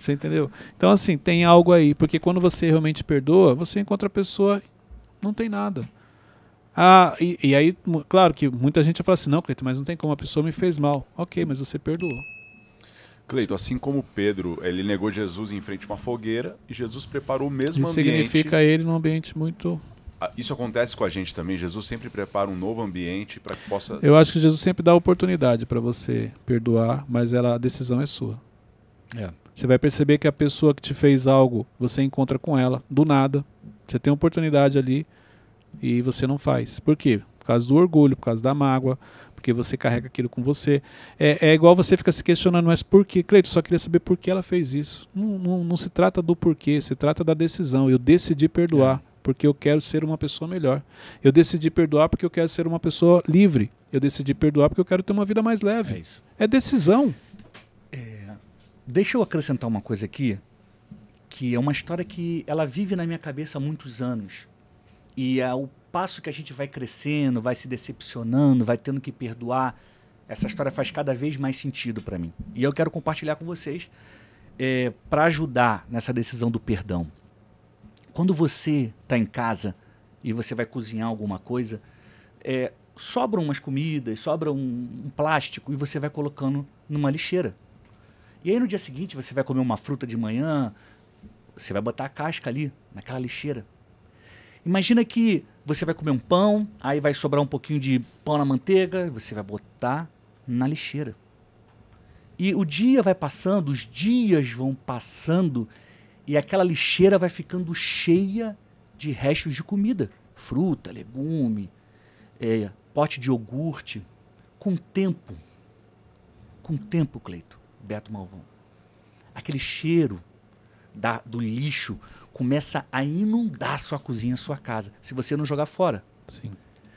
Você entendeu? Então, assim, tem algo aí. Porque quando você realmente perdoa, você encontra a pessoa, não tem nada. Ah, e, e aí, claro que muita gente fala assim, não, Cleito, mas não tem como, a pessoa me fez mal. Ok, mas você perdoou. Cleito, assim como Pedro, ele negou Jesus em frente a uma fogueira e Jesus preparou o mesmo Isso ambiente. significa ele num ambiente muito. Ah, isso acontece com a gente também. Jesus sempre prepara um novo ambiente para que possa. Eu acho que Jesus sempre dá oportunidade para você perdoar, mas ela, a decisão é sua. É. Você vai perceber que a pessoa que te fez algo, você encontra com ela do nada. Você tem oportunidade ali e você não faz. Por quê? Por causa do orgulho, por causa da mágoa, porque você carrega aquilo com você. É, é igual você fica se questionando, mas por quê? Cleito, só queria saber por que ela fez isso. Não, não, não se trata do porquê, se trata da decisão. Eu decidi perdoar. É. Porque eu quero ser uma pessoa melhor. Eu decidi perdoar porque eu quero ser uma pessoa livre. Eu decidi perdoar porque eu quero ter uma vida mais leve. É, é decisão. Deixa eu acrescentar uma coisa aqui, que é uma história que ela vive na minha cabeça há muitos anos. E ao é passo que a gente vai crescendo, vai se decepcionando, vai tendo que perdoar, essa história faz cada vez mais sentido para mim. E eu quero compartilhar com vocês é, para ajudar nessa decisão do perdão. Quando você está em casa e você vai cozinhar alguma coisa, é, sobram umas comidas, sobra um, um plástico e você vai colocando numa lixeira. E aí no dia seguinte você vai comer uma fruta de manhã, você vai botar a casca ali, naquela lixeira. Imagina que você vai comer um pão, aí vai sobrar um pouquinho de pão na manteiga, você vai botar na lixeira. E o dia vai passando, os dias vão passando, e aquela lixeira vai ficando cheia de restos de comida. Fruta, legume, é, pote de iogurte. Com o tempo, com o tempo, Cleito, Beto Malvão. Aquele cheiro da, do lixo começa a inundar sua cozinha, sua casa, se você não jogar fora. Sim.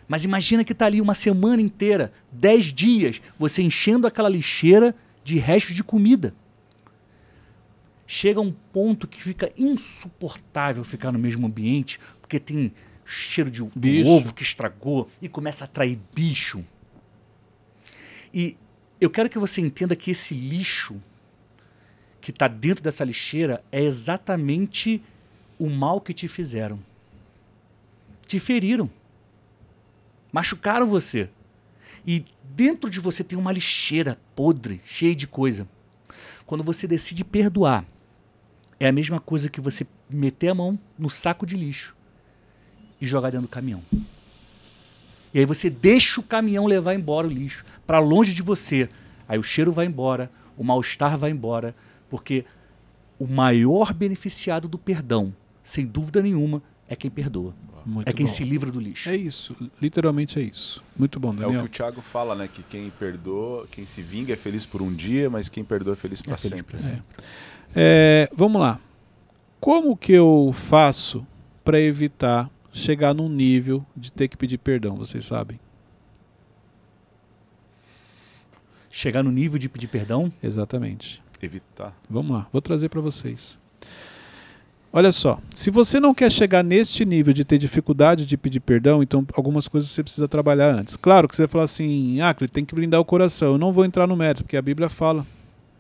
Mas imagina que está ali uma semana inteira, dez dias, você enchendo aquela lixeira de restos de comida. Chega um ponto que fica insuportável ficar no mesmo ambiente, porque tem cheiro de um ovo que estragou e começa a atrair bicho. E eu quero que você entenda que esse lixo que está dentro dessa lixeira é exatamente o mal que te fizeram. Te feriram. Machucaram você. E dentro de você tem uma lixeira podre, cheia de coisa. Quando você decide perdoar, é a mesma coisa que você meter a mão no saco de lixo e jogar dentro do caminhão. E aí você deixa o caminhão levar embora o lixo para longe de você. Aí o cheiro vai embora, o mal-estar vai embora, porque o maior beneficiado do perdão, sem dúvida nenhuma, é quem perdoa. Muito é quem bom. se livra do lixo. É isso, literalmente é isso. Muito bom, Daniel. É o que o Thiago fala, né? Que quem perdoa, quem se vinga é feliz por um dia, mas quem perdoa é feliz para é sempre. sempre. É. É, vamos lá. Como que eu faço para evitar chegar num nível de ter que pedir perdão, vocês sabem? Chegar no nível de pedir perdão? Exatamente. Evitar. Vamos lá, vou trazer para vocês. Olha só, se você não quer chegar neste nível de ter dificuldade de pedir perdão, então algumas coisas você precisa trabalhar antes. Claro que você vai falar assim, ah, tem que blindar o coração. Eu não vou entrar no método, porque a Bíblia fala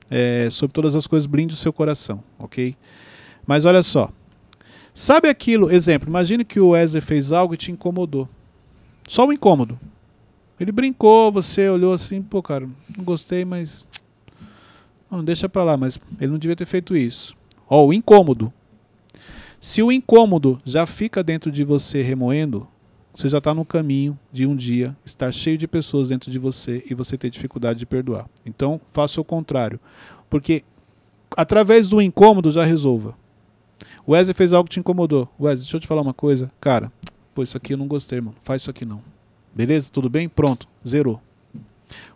é, sobre todas as coisas, blinde o seu coração, ok? Mas olha só, Sabe aquilo, exemplo, imagine que o Wesley fez algo e te incomodou. Só um incômodo. Ele brincou, você olhou assim, pô, cara, não gostei, mas. Não, deixa pra lá, mas ele não devia ter feito isso. Ó, o incômodo. Se o incômodo já fica dentro de você remoendo, você já está no caminho de um dia estar cheio de pessoas dentro de você e você ter dificuldade de perdoar. Então, faça o contrário. Porque através do incômodo já resolva. Wesley fez algo que te incomodou. Wesley, deixa eu te falar uma coisa. Cara, pô, isso aqui eu não gostei, mano. Faz isso aqui não. Beleza? Tudo bem? Pronto. Zerou.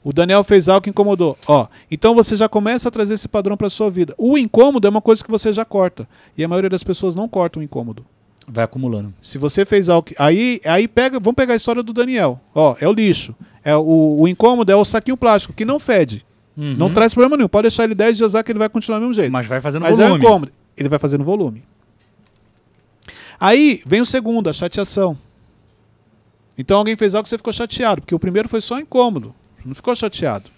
O Daniel fez algo que incomodou. Ó, então você já começa a trazer esse padrão para sua vida. O incômodo é uma coisa que você já corta. E a maioria das pessoas não corta o incômodo. Vai acumulando. Se você fez algo Aí, aí pega, vamos pegar a história do Daniel. Ó, é o lixo. É o, o incômodo é o saquinho plástico, que não fede. Uhum. Não traz problema nenhum. Pode deixar ele 10 dias lá que ele vai continuar do mesmo jeito. Mas vai fazendo Mas é volume. Mas é incômodo. Ele vai fazendo volume. Aí vem o segundo, a chateação. Então alguém fez algo que você ficou chateado, porque o primeiro foi só incômodo, não ficou chateado.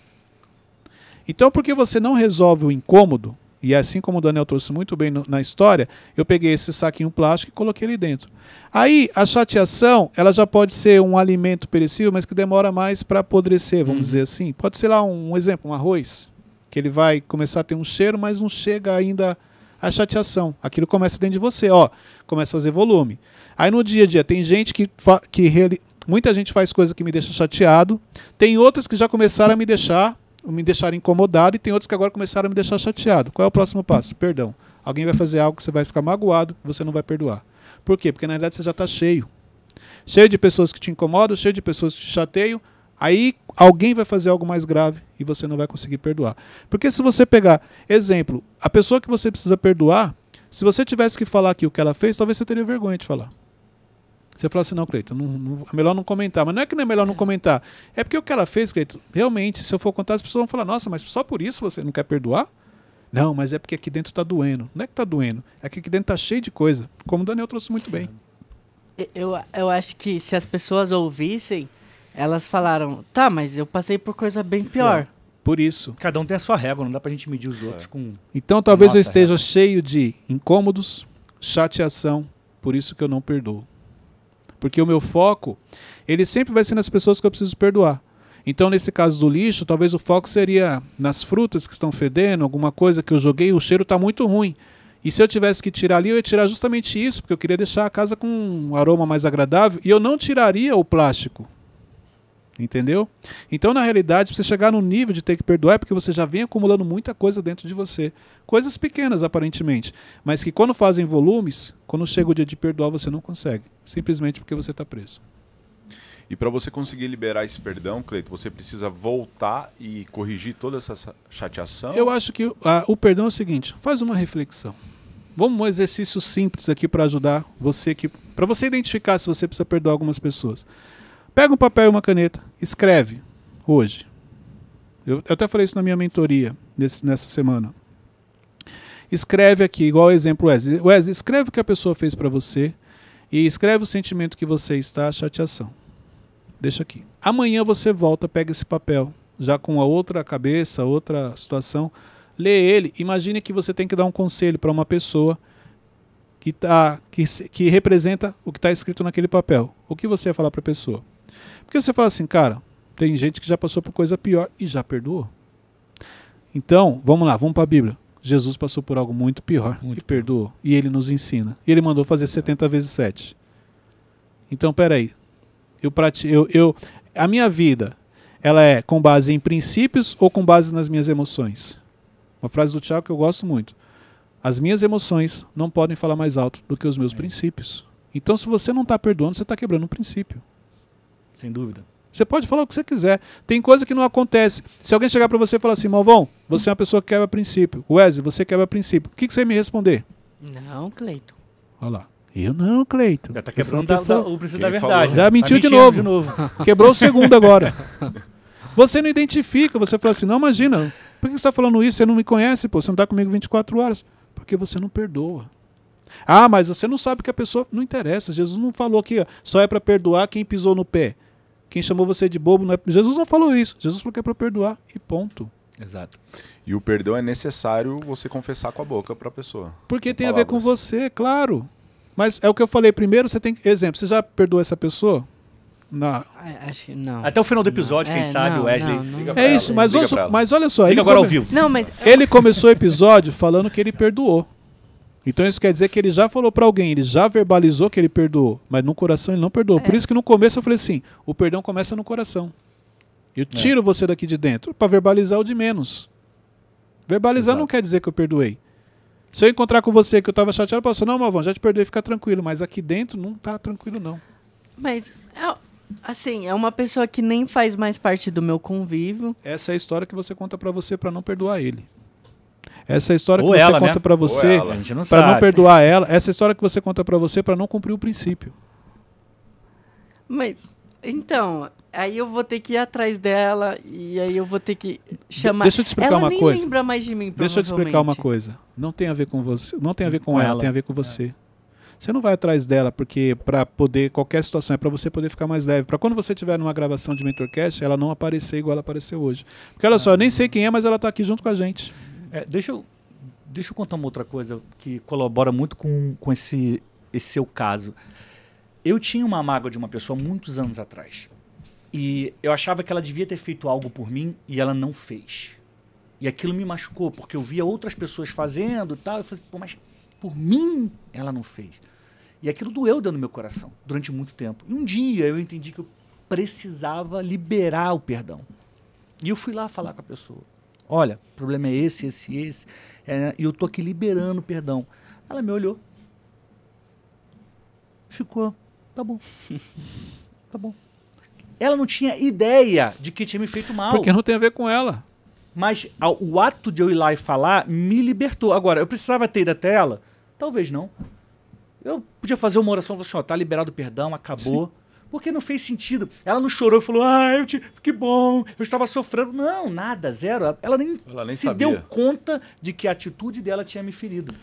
Então por que você não resolve o incômodo? E assim como o Daniel trouxe muito bem no, na história, eu peguei esse saquinho plástico e coloquei ele dentro. Aí a chateação, ela já pode ser um alimento perecível, mas que demora mais para apodrecer, vamos hum. dizer assim. Pode ser lá um, um exemplo, um arroz, que ele vai começar a ter um cheiro, mas não chega ainda a chateação. Aquilo começa dentro de você, ó, começa a fazer volume. Aí no dia a dia tem gente que que reali... muita gente faz coisa que me deixa chateado, tem outras que já começaram a me deixar me deixar incomodado e tem outros que agora começaram a me deixar chateado. Qual é o próximo passo? Perdão. Alguém vai fazer algo que você vai ficar magoado, você não vai perdoar. Por quê? Porque na verdade você já está cheio. Cheio de pessoas que te incomodam, cheio de pessoas que te chateiam, Aí alguém vai fazer algo mais grave e você não vai conseguir perdoar. Porque se você pegar, exemplo, a pessoa que você precisa perdoar, se você tivesse que falar aqui o que ela fez, talvez você teria vergonha de falar. Você fala assim, não, Cleiton, não, não, é melhor não comentar. Mas não é que não é melhor não comentar. É porque o que ela fez, Cleiton, realmente, se eu for contar, as pessoas vão falar, nossa, mas só por isso você não quer perdoar? Não, mas é porque aqui dentro está doendo. Não é que está doendo, é que aqui dentro está cheio de coisa. Como o Daniel trouxe muito bem. Eu, eu acho que se as pessoas ouvissem, elas falaram, tá, mas eu passei por coisa bem pior. É. Por isso. Cada um tem a sua régua, não dá pra gente medir os outros é. com. Então talvez eu esteja régua. cheio de incômodos, chateação, por isso que eu não perdoo. Porque o meu foco, ele sempre vai ser nas pessoas que eu preciso perdoar. Então, nesse caso do lixo, talvez o foco seria nas frutas que estão fedendo, alguma coisa que eu joguei, o cheiro está muito ruim. E se eu tivesse que tirar ali, eu ia tirar justamente isso, porque eu queria deixar a casa com um aroma mais agradável. E eu não tiraria o plástico. Entendeu? Então, na realidade, você chegar no nível de ter que perdoar é porque você já vem acumulando muita coisa dentro de você. Coisas pequenas, aparentemente, mas que quando fazem volumes, quando chega o dia de perdoar, você não consegue. Simplesmente porque você está preso. E para você conseguir liberar esse perdão, Cleito, você precisa voltar e corrigir toda essa chateação? Eu acho que o perdão é o seguinte: faz uma reflexão. Vamos um exercício simples aqui para ajudar você que para você identificar se você precisa perdoar algumas pessoas. Pega um papel e uma caneta, escreve hoje. Eu, eu até falei isso na minha mentoria nesse, nessa semana. Escreve aqui, igual o exemplo Wesley. Wesley, escreve o que a pessoa fez para você e escreve o sentimento que você está, chateação. Deixa aqui. Amanhã você volta, pega esse papel, já com a outra cabeça, outra situação, lê ele. Imagine que você tem que dar um conselho para uma pessoa que, tá, que, que representa o que está escrito naquele papel. O que você ia falar para a pessoa? Porque você fala assim, cara, tem gente que já passou por coisa pior e já perdoou. Então, vamos lá, vamos para a Bíblia. Jesus passou por algo muito pior muito e perdoou. E ele nos ensina. E ele mandou fazer 70 vezes 7. Então, peraí. Eu, prati eu, eu, a minha vida, ela é com base em princípios ou com base nas minhas emoções? Uma frase do Tiago que eu gosto muito. As minhas emoções não podem falar mais alto do que os meus é. princípios. Então, se você não está perdoando, você está quebrando um princípio. Sem dúvida. Você pode falar o que você quiser. Tem coisa que não acontece. Se alguém chegar para você e falar assim, Malvão, você é uma pessoa que quebra princípio. Wesley, você quebra princípio. O que, que você ia me responder? Não, Cleito. Olha lá. Eu não, Cleito. Já tá quebrando é da, da, o princípio Quem da verdade. Falou? Já né? mentiu tá de, novo. de novo. Quebrou o segundo agora. Você não identifica. Você fala assim, não, imagina. Por que você tá falando isso? Você não me conhece, pô. Você não tá comigo 24 horas. Porque você não perdoa. Ah, mas você não sabe que a pessoa... Não interessa. Jesus não falou que só é para perdoar quem pisou no pé. Quem chamou você de bobo não é. Jesus não falou isso. Jesus falou que é para perdoar e ponto. Exato. E o perdão é necessário você confessar com a boca para a pessoa. Porque tem palavras. a ver com você, claro. Mas é o que eu falei. Primeiro você tem. Exemplo, você já perdoou essa pessoa? Não. Acho que não. Até o final do episódio, não. quem é, sabe, não, Wesley. Não, é isso, ela, mas, ouço, mas olha só. Liga agora come... ao vivo. Não, mas... Ele começou o episódio falando que ele perdoou. Então isso quer dizer que ele já falou para alguém, ele já verbalizou que ele perdoou, mas no coração ele não perdoou. É. Por isso que no começo eu falei assim: o perdão começa no coração. Eu é. tiro é. você daqui de dentro para verbalizar o de menos. Verbalizar Exato. não quer dizer que eu perdoei. Se eu encontrar com você que eu estava chateado, eu posso, assim, não, Malvão, já te perdoei, fica tranquilo, mas aqui dentro não tá tranquilo não. Mas é, assim, é uma pessoa que nem faz mais parte do meu convívio. Essa é a história que você conta para você para não perdoar ele. Essa história Ou que você ela, conta né? para você para não, perdoar ela, essa história que você conta para você para não cumprir o princípio. Mas então, aí eu vou ter que ir atrás dela e aí eu vou ter que chamar. Deixa eu te explicar ela uma nem coisa. lembra mais de mim, Deixa eu te explicar uma coisa. Não tem a ver com você, não tem a ver com, com ela, ela, tem a ver com é. você. É. Você não vai atrás dela porque para poder qualquer situação é para você poder ficar mais leve. Para quando você tiver numa gravação de Mentorcast, ela não aparecer igual ela apareceu hoje. Porque olha ah. só, eu nem sei quem é, mas ela está aqui junto com a gente. É, deixa, eu, deixa eu contar uma outra coisa que colabora muito com, com esse, esse seu caso. Eu tinha uma mágoa de uma pessoa muitos anos atrás. E eu achava que ela devia ter feito algo por mim e ela não fez. E aquilo me machucou, porque eu via outras pessoas fazendo e tal. Eu falei, mas por mim ela não fez. E aquilo doeu dentro do meu coração durante muito tempo. E um dia eu entendi que eu precisava liberar o perdão. E eu fui lá falar com a pessoa. Olha, o problema é esse, esse, esse. É, e eu tô aqui liberando perdão. Ela me olhou. Ficou. Tá bom. tá bom. Ela não tinha ideia de que tinha me feito mal. Porque não tem a ver com ela. Mas ah, o ato de eu ir lá e falar me libertou. Agora, eu precisava ter ido até ela? Talvez não. Eu podia fazer uma oração e falar assim, ó, tá liberado o perdão, acabou. Sim. Porque não fez sentido. Ela não chorou e falou, ah, eu te... que bom, eu estava sofrendo. Não, nada, zero. Ela nem, Ela nem se sabia. deu conta de que a atitude dela tinha me ferido.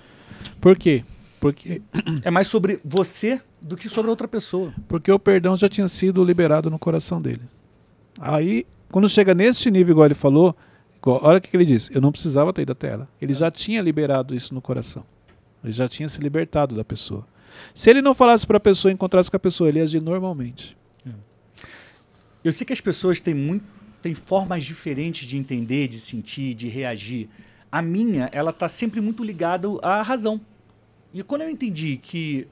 Por quê? Porque. É mais sobre você do que sobre outra pessoa. Porque o perdão já tinha sido liberado no coração dele. Aí, quando chega nesse nível, igual ele falou, igual, olha o que, ele disse, eu não precisava ter ido até ela. Ele é. já tinha liberado isso no coração. Ele já tinha se libertado da pessoa. Se ele não falasse para a pessoa, encontrasse com a pessoa, ele ia agir normalmente. É. Eu sei que as pessoas têm, muito, têm formas diferentes de entender, de sentir, de reagir. A minha, ela está sempre muito ligada à razão. E quando eu entendi que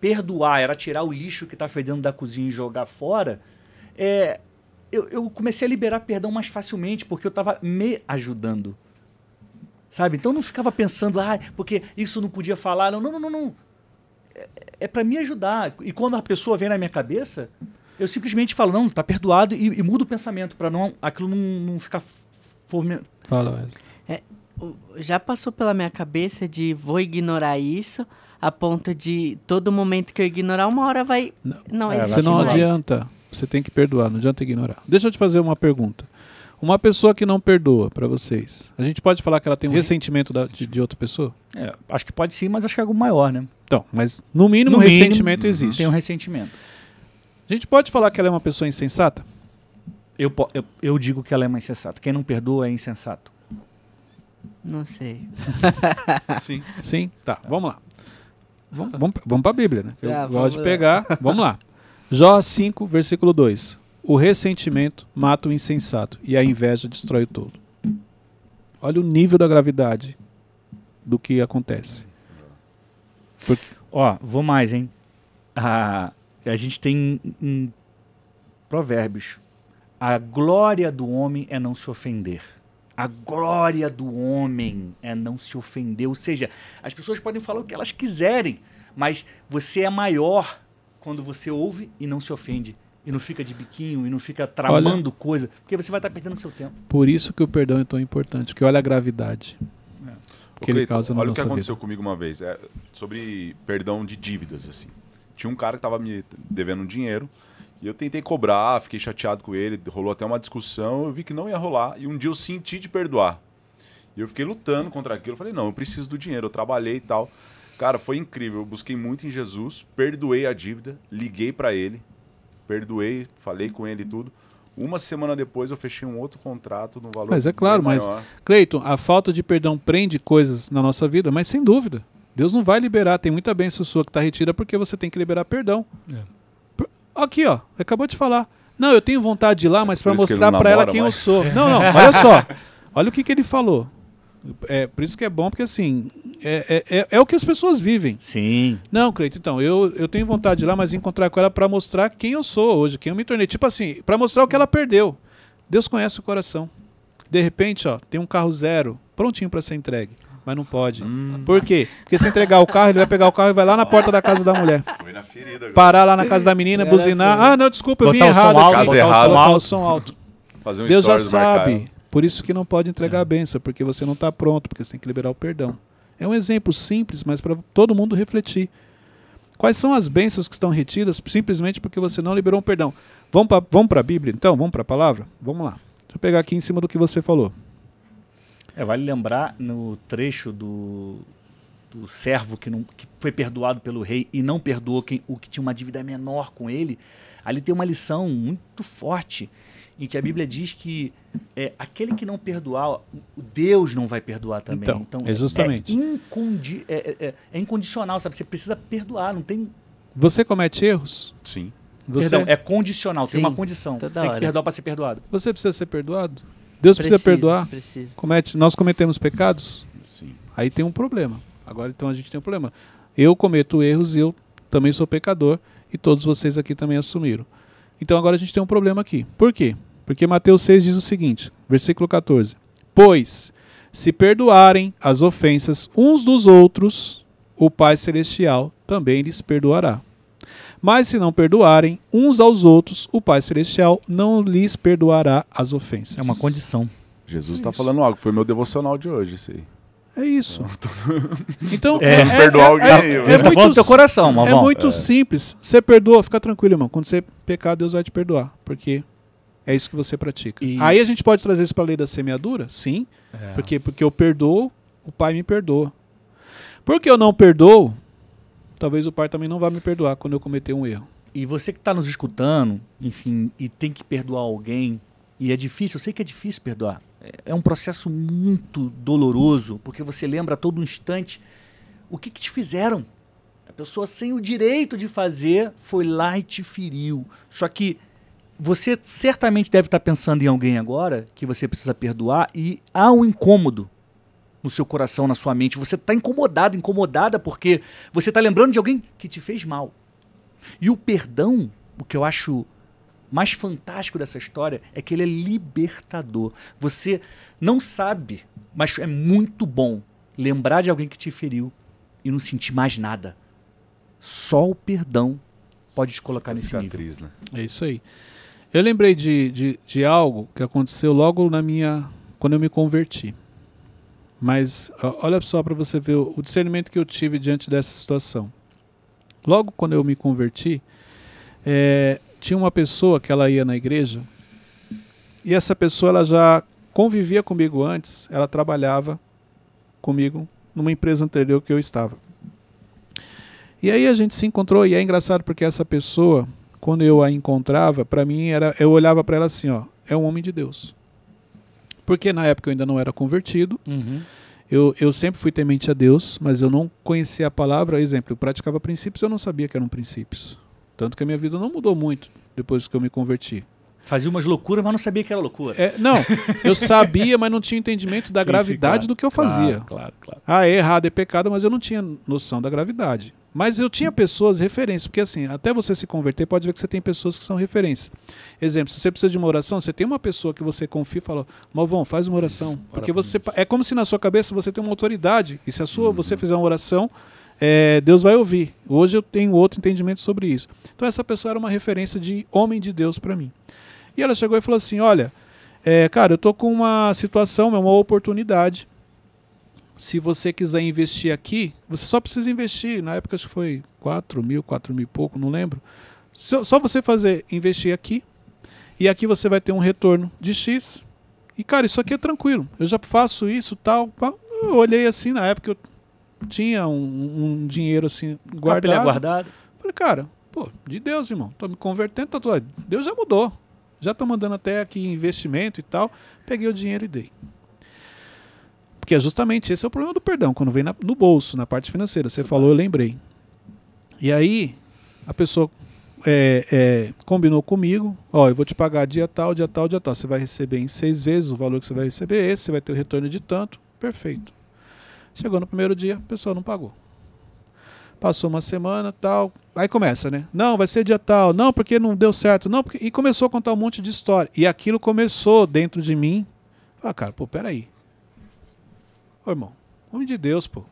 perdoar era tirar o lixo que está fedendo da cozinha e jogar fora, é, eu, eu, comecei a liberar perdão mais facilmente, porque eu estava me ajudando. Sabe? Então eu não ficava pensando, ah, porque isso não podia falar. Não, não, não, não é, é para me ajudar. E quando a pessoa vem na minha cabeça, eu simplesmente falo, não, tá perdoado e, e mudo o pensamento para não aquilo não, não ficar forme... Fala, é, já passou pela minha cabeça de vou ignorar isso a ponto de todo momento que eu ignorar, uma hora vai. Não, não é, Você não mais. adianta. Você tem que perdoar, não adianta ignorar. Deixa eu te fazer uma pergunta. Uma pessoa que não perdoa para vocês, a gente pode falar que ela tem um ressentimento da, de, de, outra pessoa? É, acho que pode sim, mas acho que é algo maior, né? Então, mas no mínimo no um mínimo, ressentimento uhum. existe. Tem um ressentimento. A gente pode falar que ela é uma pessoa insensata? Eu, eu, eu digo que ela é uma insensata. Quem não perdoa é insensato. Não sei. sim. Sim? Tá, tá, vamos lá. Vamos, vamos, vamos para a Bíblia, né? Eu tá, gosto de pegar. vamos lá. Jó 5, versículo 2. O ressentimento mata o insensato e a inveja destrói o todo. Olha o nível da gravidade do que acontece. Porque... Ó, vou mais, hein? Ah, a gente tem um provérbios. A glória do homem é não se ofender. A glória do homem é não se ofender. Ou seja, as pessoas podem falar o que elas quiserem, mas você é maior quando você ouve e não se ofende e não fica de biquinho e não fica tramando olha, coisa, porque você vai estar tá perdendo seu tempo. Por isso que o perdão é tão importante, porque olha a gravidade. É. Que ele causa na olha o que aconteceu vida. comigo uma vez, é, sobre perdão de dívidas assim. Tinha um cara que estava me devendo dinheiro e eu tentei cobrar, fiquei chateado com ele, rolou até uma discussão, eu vi que não ia rolar e um dia eu senti de perdoar. E eu fiquei lutando contra aquilo, eu falei: "Não, eu preciso do dinheiro, eu trabalhei e tal". Cara, foi incrível. Eu busquei muito em Jesus, perdoei a dívida, liguei para ele, perdoei, falei com ele e tudo. Uma semana depois eu fechei um outro contrato no valor. Mas é claro, mas Cleiton, a falta de perdão prende coisas na nossa vida, mas sem dúvida. Deus não vai liberar, tem muita bênção sua que está retida porque você tem que liberar perdão. É. Aqui, ó, acabou de falar. Não, eu tenho vontade de ir lá, mas é para mostrar para ela quem eu sou. Não, não, olha só. Olha o que, que ele falou. É, por isso que é bom, porque assim, é, é, é, é o que as pessoas vivem. Sim. Não, Cleiton, então, eu, eu tenho vontade de ir lá, mas encontrar com ela para mostrar quem eu sou hoje, quem eu me tornei. Tipo assim, para mostrar o que ela perdeu. Deus conhece o coração. De repente, ó, tem um carro zero, prontinho para ser entregue mas não pode. Hum. Por quê? Porque se entregar o carro, ele vai pegar o carro e vai lá na porta da casa da mulher. Foi na ferida. Parar lá na casa da menina, buzinar. Ah, não, desculpa, eu vim errado. Botar o som alto. Botar o som alto. Fazer um Deus já sabe. Por isso que não pode entregar é. a benção, porque você não está pronto, porque você tem que liberar o perdão. É um exemplo simples, mas para todo mundo refletir. Quais são as bênçãos que estão retidas simplesmente porque você não liberou um perdão? Vamos para vamos a Bíblia, então? Vamos para a palavra? Vamos lá. Deixa eu pegar aqui em cima do que você falou. É, vale lembrar no trecho do, do servo que, não, que foi perdoado pelo rei e não perdoou quem, o que tinha uma dívida menor com ele. Ali tem uma lição muito forte em que a Bíblia diz que é, aquele que não perdoar, Deus não vai perdoar também. Então, então é, é, é justamente. É, incondi é, é, é, incondicional, sabe? Você precisa perdoar, não tem. Você comete erros? Sim. Você... Perdão, é condicional, Sim, tem uma condição. tem que hora. perdoar para ser perdoado. Você precisa ser perdoado? Deus precisa, precisa perdoar? Precisa. Comete, nós cometemos pecados? Sim. Aí tem um problema. Agora então a gente tem um problema. Eu cometo erros e eu também sou pecador e todos vocês aqui também assumiram. Então agora a gente tem um problema aqui. Por quê? Porque Mateus 6 diz o seguinte, versículo 14: Pois se perdoarem as ofensas uns dos outros, o Pai Celestial também lhes perdoará. Mas se não perdoarem uns aos outros, o Pai Celestial não lhes perdoará as ofensas. É uma condição. Jesus está é falando algo, foi meu devocional de hoje, isso aí. É isso. Então, é, é, perdoar é, alguém. É, é, é muito, tá teu coração, É muito é. simples. Você perdoa, fica tranquilo, irmão. Quando você pecar, Deus vai te perdoar. Porque é isso que você pratica. E... Aí a gente pode trazer isso para a lei da semeadura? Sim. É. Porque, porque eu perdoo, o pai me perdoa. Porque eu não perdoo, talvez o pai também não vá me perdoar quando eu cometer um erro. E você que está nos escutando, enfim, e tem que perdoar alguém, e é difícil, eu sei que é difícil perdoar. É, é um processo muito doloroso, porque você lembra a todo instante o que, que te fizeram. A pessoa sem o direito de fazer foi lá e te feriu. Só que você certamente deve estar pensando em alguém agora que você precisa perdoar e há um incômodo no seu coração, na sua mente. Você está incomodado, incomodada porque você está lembrando de alguém que te fez mal. E o perdão, o que eu acho mais fantástico dessa história é que ele é libertador. Você não sabe, mas é muito bom lembrar de alguém que te feriu e não sentir mais nada. Só o perdão pode te colocar nesse cicatriz, nível. Né? É isso aí. Eu lembrei de, de, de algo que aconteceu logo na minha. quando eu me converti. Mas olha só para você ver o discernimento que eu tive diante dessa situação. Logo quando eu me converti, é, tinha uma pessoa que ela ia na igreja e essa pessoa ela já convivia comigo antes, ela trabalhava comigo numa empresa anterior que eu estava. E aí a gente se encontrou e é engraçado porque essa pessoa quando eu a encontrava, para mim era, eu olhava para ela assim, ó, é um homem de Deus. Porque na época eu ainda não era convertido. Uhum. Eu, eu sempre fui temente a Deus, mas eu não conhecia a palavra. Exemplo, eu praticava princípios, eu não sabia que eram princípios. Tanto que a minha vida não mudou muito depois que eu me converti. Fazia umas loucuras, mas não sabia que era loucura. É, não, eu sabia, mas não tinha entendimento da sim, gravidade sim, claro, do que eu fazia. Claro, claro, claro. Ah, é errado, é pecado, mas eu não tinha noção da gravidade. Mas eu tinha pessoas referências, porque assim, até você se converter, pode ver que você tem pessoas que são referências. Exemplo, se você precisa de uma oração, você tem uma pessoa que você confia e fala, Malvão, faz uma oração. Isso, porque você. É como se na sua cabeça você tem uma autoridade. E se a sua, uhum. você fizer uma oração, é, Deus vai ouvir. Hoje eu tenho outro entendimento sobre isso. Então essa pessoa era uma referência de homem de Deus para mim. E ela chegou e falou assim: Olha, é, cara, eu tô com uma situação, é uma oportunidade. Se você quiser investir aqui, você só precisa investir. Na época acho que foi 4 mil, 4 mil e pouco, não lembro. Só, você fazer investir aqui. E aqui você vai ter um retorno de X. E, cara, isso aqui é tranquilo. Eu já faço isso, tal. Eu olhei assim, na época eu tinha um, um dinheiro assim guardado. guardado. Falei, cara, pô, de Deus, irmão. Tô me convertendo, tô, tá Deus já mudou. Já estou mandando até aqui investimento e tal. Peguei o dinheiro e dei. Porque é justamente esse é o problema do perdão, quando vem na, no bolso, na parte financeira. Você é falou, eu lembrei. E aí, a pessoa é, é, combinou comigo, ó, eu vou te pagar dia tal, dia tal, dia tal. Você vai receber em seis vezes o valor que você vai receber, esse, você vai ter o retorno de tanto, perfeito. Chegou no primeiro dia, a pessoa não pagou. Passou uma semana, tal. Aí começa, né? Não, vai ser dia tal. Não, porque não deu certo. Não, porque... E começou a contar um monte de história. E aquilo começou dentro de mim. Falar, cara, pô, peraí. Ô, irmão, homem de Deus, pô.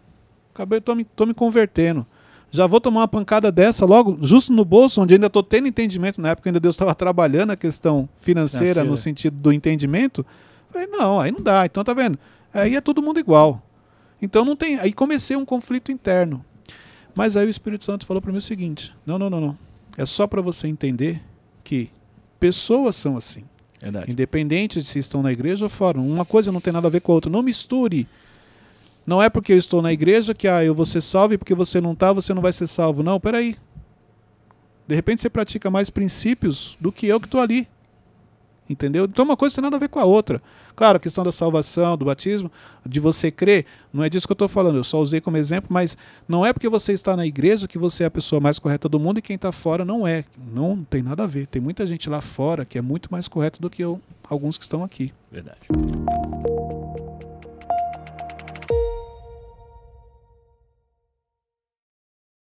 Acabei, tô me, tô me convertendo. Já vou tomar uma pancada dessa logo, justo no bolso, onde ainda tô tendo entendimento. Na época ainda Deus estava trabalhando a questão financeira, financeira no sentido do entendimento. Falei, não, aí não dá. Então, tá vendo? Aí é todo mundo igual. Então não tem. Aí comecei um conflito interno. Mas aí o Espírito Santo falou para mim o seguinte: não, não, não, não. É só para você entender que pessoas são assim. Verdade. Independente de se estão na igreja ou fora. Uma coisa não tem nada a ver com a outra. Não misture. Não é porque eu estou na igreja que ah, eu vou ser salvo e porque você não está, você não vai ser salvo. Não, peraí. De repente você pratica mais princípios do que eu que estou ali. Entendeu? Então uma coisa tem nada a ver com a outra. Claro, a questão da salvação, do batismo, de você crer, não é disso que eu estou falando. Eu só usei como exemplo, mas não é porque você está na igreja que você é a pessoa mais correta do mundo e quem está fora não é. Não tem nada a ver. Tem muita gente lá fora que é muito mais correta do que eu, alguns que estão aqui. Verdade.